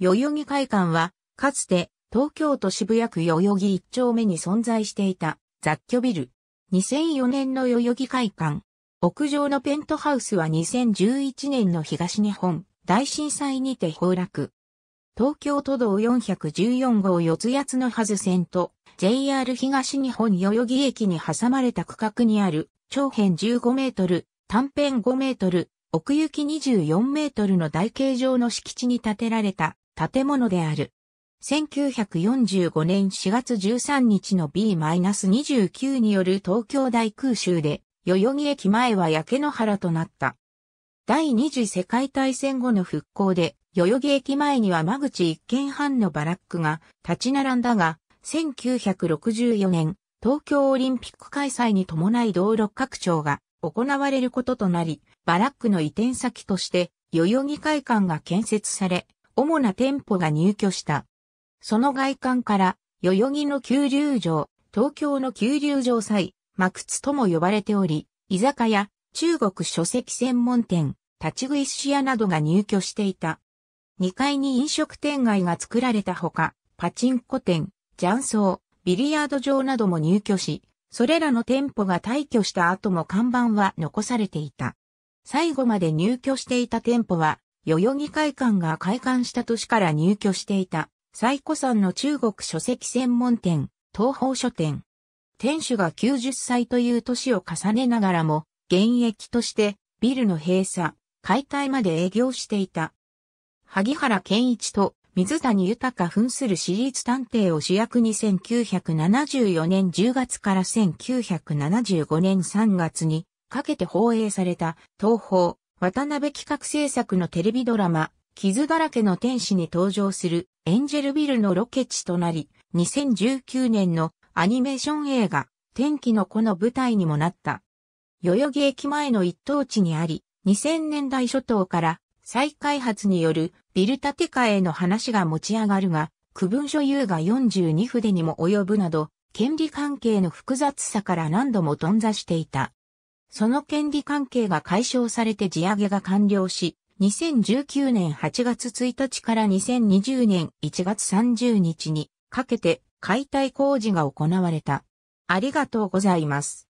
代々木会館は、かつて東京都渋谷区代々木一丁目に存在していた雑居ビル。2004年の代々木会館。屋上のペントハウスは2011年の東日本大震災にて崩落。東京都道414号四谷のはず線と JR 東日本代々木駅に挟まれた区画にある長辺15メートル、短辺5メートル、奥行き24メートルの台形状の敷地に建てられた建物である。1945年4月13日の B-29 による東京大空襲で、代々木駅前は焼け野原となった。第二次世界大戦後の復興で、代々木駅前には間口一軒半のバラックが立ち並んだが、1964年、東京オリンピック開催に伴い道路拡張が行われることとなり、バラックの移転先として、代々木会館が建設され、主な店舗が入居した。その外観から、代々木の急流城、東京の急流城祭、幕クとも呼ばれており、居酒屋、中国書籍専門店、立ち食い寿司屋などが入居していた。2階に飲食店街が作られたほか、パチンコ店、雀荘、ビリヤード場なども入居し、それらの店舗が退去した後も看板は残されていた。最後まで入居していた店舗は、代々木会館が開館した年から入居していた、最古山の中国書籍専門店、東方書店。店主が90歳という年を重ねながらも、現役としてビルの閉鎖、解体まで営業していた。萩原健一と水谷豊扮する私立探偵を主役に1974年10月から1975年3月にかけて放映された東方渡辺企画制作のテレビドラマ、傷だらけの天使に登場するエンジェルビルのロケ地となり、2019年のアニメーション映画、天気の子の舞台にもなった。代々木駅前の一等地にあり、2000年代初頭から再開発によるビル建て替えの話が持ち上がるが、区分所有が42筆にも及ぶなど、権利関係の複雑さから何度も頓挫していた。その権利関係が解消されて地上げが完了し、2019年8月1日から2020年1月30日にかけて解体工事が行われた。ありがとうございます。